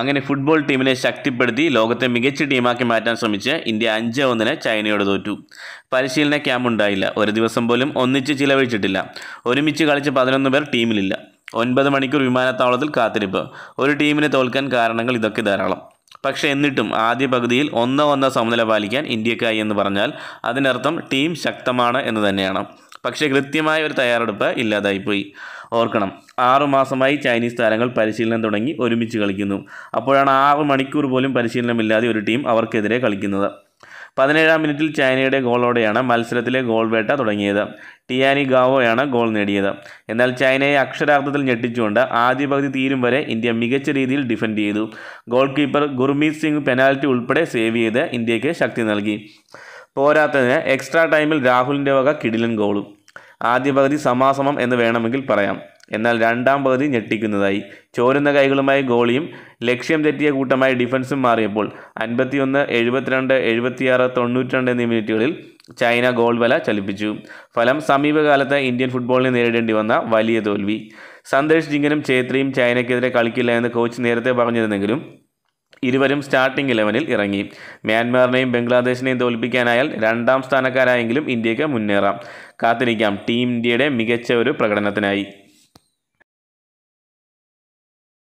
അങ്ങനെ ഫുട്ബോൾ ടീമിനെ ശക്തിപ്പെടുത്തി ലോകത്തെ മികച്ച ടീമാക്കി മാറ്റാൻ ശ്രമിച്ച് ഇന്ത്യ അഞ്ച് ഒന്നിന് ചൈനയോട് തോറ്റു പരിശീലന ക്യാമ്പ് ഉണ്ടായില്ല ഒരു ദിവസം പോലും ഒന്നിച്ച് ചിലവഴിച്ചിട്ടില്ല ഒരുമിച്ച് കളിച്ച് പതിനൊന്ന് പേർ ടീമിലില്ല ഒൻപത് മണിക്കൂർ വിമാനത്താവളത്തിൽ കാത്തിരിപ്പ് ഒരു ടീമിനെ തോൽക്കാൻ കാരണങ്ങൾ ഇതൊക്കെ ധാരാളം പക്ഷേ എന്നിട്ടും ആദ്യ പകുതിയിൽ ഒന്നോ ഒന്നോ സമനില പാലിക്കാൻ ഇന്ത്യക്കായി എന്ന് പറഞ്ഞാൽ അതിനർത്ഥം ടീം ശക്തമാണ് എന്ന് തന്നെയാണ് പക്ഷേ കൃത്യമായ ഒരു തയ്യാറെടുപ്പ് ഇല്ലാതായിപ്പോയി ഓർക്കണം ആറുമാസമായി ചൈനീസ് താരങ്ങൾ പരിശീലനം തുടങ്ങി ഒരുമിച്ച് കളിക്കുന്നു അപ്പോഴാണ് ആറ് മണിക്കൂർ പോലും പരിശീലനമില്ലാതെ ഒരു ടീം അവർക്കെതിരെ കളിക്കുന്നത് പതിനേഴാം മിനിറ്റിൽ ചൈനയുടെ ഗോളോടെയാണ് മത്സരത്തിലെ ഗോൾ വേട്ട തുടങ്ങിയത് ടിയാനി ഗാവോയാണ് ഗോൾ നേടിയത് എന്നാൽ ചൈനയെ അക്ഷരാർത്ഥത്തിൽ ഞെട്ടിച്ചുകൊണ്ട് ആദ്യ പകുതി തീരും വരെ ഇന്ത്യ മികച്ച രീതിയിൽ ഡിഫെൻഡ് ചെയ്തു goalkeeper Gurmeet Singh penalty ഉൾപ്പെടെ സേവ് ചെയ്ത് ഇന്ത്യക്ക് ശക്തി നൽകി പോരാത്തതിന് എക്സ്ട്രാ ടൈമിൽ രാഹുലിൻ്റെ വക കിടിലൻ ഗോളും ആദ്യ പകുതി സമാസമം എന്ന് വേണമെങ്കിൽ പറയാം എന്നാൽ രണ്ടാം പകുതി ഞെട്ടിക്കുന്നതായി ചോരുന്ന കൈകളുമായി ഗോളിയും ലക്ഷ്യം തെറ്റിയ കൂട്ടമായി ഡിഫൻസും മാറിയപ്പോൾ അൻപത്തിയൊന്ന് എഴുപത്തിരണ്ട് എഴുപത്തിയാറ് തൊണ്ണൂറ്റിരണ്ട് എന്നീ മിനിറ്റുകളിൽ ചൈന ഗോൾ വല ചലിപ്പിച്ചു ഫലം സമീപകാലത്ത് ഇന്ത്യൻ ഫുട്ബോളിനെ നേരിടേണ്ടി വന്ന വലിയ തോൽവി സന്ദേശ് ജിങ്ങനും ഛേത്രിയും ചൈനയ്ക്കെതിരെ കളിക്കില്ല എന്ന് കോച്ച് നേരത്തെ പറഞ്ഞിരുന്നെങ്കിലും ഇരുവരും സ്റ്റാർട്ടിംഗ് ഇലവനിൽ ഇറങ്ങി മ്യാൻമാറിനെയും ബംഗ്ലാദേശിനെയും തോൽപ്പിക്കാനായാൽ രണ്ടാം സ്ഥാനക്കാരായെങ്കിലും ഇന്ത്യക്ക് മുന്നേറാം കാത്തിരിക്കാം ടീം ഇന്ത്യയുടെ മികച്ച ഒരു പ്രകടനത്തിനായി